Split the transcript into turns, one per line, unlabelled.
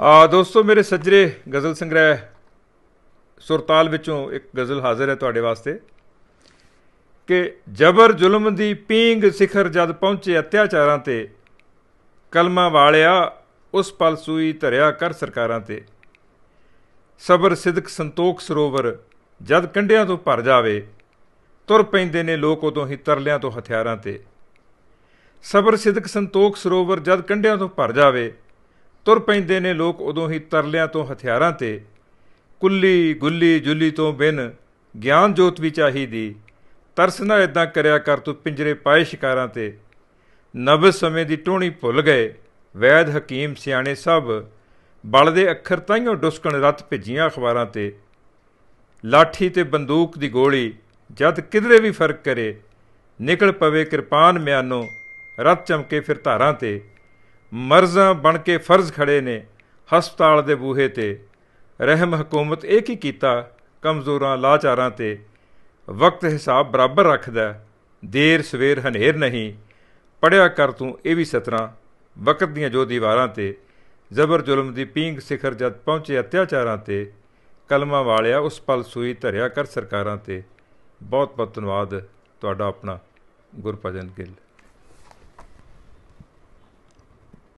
ਆ ਦੋਸਤੋ ਮੇਰੇ ਸੱਜਰੇ ਗਜ਼ਲ ਸੰਗ੍ਰਹਿ ਸੁਰਤਾਲ ਵਿੱਚੋਂ ਇੱਕ ਗਜ਼ਲ ਹਾਜ਼ਰ ਹੈ ਤੁਹਾਡੇ ਵਾਸਤੇ ਕਿ ਜਬਰ ਜ਼ੁਲਮ ਦੀ ਪੀਂਗ ਸਿਖਰ ਜਦ ਪਹੁੰਚੇ ਅਤਿਆਚਾਰਾਂ ਤੇ ਕਲਮਾ ਵਾਲਿਆ ਉਸ ਪਲ ਸੂਈ ਧਰਿਆ ਕਰ ਸਰਕਾਰਾਂ ਤੇ ਸਬਰ ਸਿਦਕ ਸੰਤੋਖ ਸਰੋਵਰ ਜਦ ਕੰਡਿਆਂ ਤੋਂ ਭਰ ਜਾਵੇ ਤੁਰ ਪੈਂਦੇ ਨੇ ਲੋਕ ਉਦੋਂ ਹੀ ਤਰਲਿਆਂ ਤੋਂ ਹਥਿਆਰਾਂ ਤੇ ਸਬਰ ਸਿਦਕ ਸੰਤੋਖ ਸਰੋਵਰ ਜਦ ਕੰਡਿਆਂ ਤੋਂ ਭਰ ਜਾਵੇ ਤੁਰ ਪੈਂਦੇ ਨੇ ਲੋਕ ਉਦੋਂ ਹੀ ਤਰਲਿਆਂ ਤੋਂ ਹਥਿਆਰਾਂ ਤੇ ਕੁੱਲੀ ਗੁੱਲੀ ਜੁੱਲੀ ਤੋਂ ਬਿਨ ਗਿਆਨ ਜੋਤ ਵੀ ਚਾਹੀਦੀ ਤਰਸ ਨਾ ਇਦਾਂ ਕਰਿਆ ਕਰ ਤੂੰ ਪਿੰਜਰੇ ਪਾਏ ਸ਼ਿਕਾਰਾਂ ਤੇ ਨਵ ਸਮੇਂ ਦੀ ਟੋਣੀ ਭੁੱਲ ਗਏ ਵੈਦ ਹਕੀਮ ਸਿਆਣੇ ਸਭ ਬਲ ਦੇ ਅੱਖਰ ਤਾਈਓ ਡੁਸਕਣ ਰਤ ਭੇਜੀਆਂ ਅਖਬਾਰਾਂ ਤੇ ਲਾਠੀ ਤੇ ਬੰਦੂਕ ਦੀ ਗੋਲੀ ਜਦ ਕਿਧਰੇ ਵੀ ਫਰਕ ਕਰੇ ਨਿਕਲ ਪਵੇ ਕਿਰਪਾਨ ਮਿਆਨੋ ਰਤ ਚਮਕੇ ਫਿਰ ਧਾਰਾਂ ਤੇ ਮਰਜ਼ਾਂ ਬਣ ਕੇ ਫਰਜ਼ ਖੜੇ ਨੇ ਹਸਪਤਾਲ ਦੇ ਬੂਹੇ ਤੇ ਰਹਿਮ ਹਕੂਮਤ ਇਹ ਕੀ ਕੀਤਾ ਕਮਜ਼ੋਰਾਂ ਲਾਚਾਰਾਂ ਤੇ ਵਕਤ ਹਿਸਾਬ ਬਰਾਬਰ ਰੱਖਦਾ ਦੇਰ ਸਵੇਰ ਹਨੇਰ ਨਹੀਂ ਪੜਿਆ ਕਰ ਤੂੰ ਇਹ ਵੀ ਸਤਰਾ ਵਕਤ ਦੀਆਂ ਜੋ ਦੀਵਾਰਾਂ ਤੇ ਜ਼ਬਰ ਜ਼ੁਲਮ ਦੀ ਪੀਂਗ ਸਿਖਰ ਜਦ ਪਹੁੰਚੇ ਅਤਿਆਚਾਰਾਂ ਤੇ ਕਲਮਾ ਵਾਲਿਆ ਉਸ ਪਲ ਸੂਈ ਧਰਿਆ ਕਰ ਸਰਕਾਰਾਂ ਤੇ ਬਹੁਤ ਬਹੁਤ ਧੰਨਵਾਦ ਤੁਹਾਡਾ ਆਪਣਾ ਗੁਰਪਜਨ ਗਿੱਲ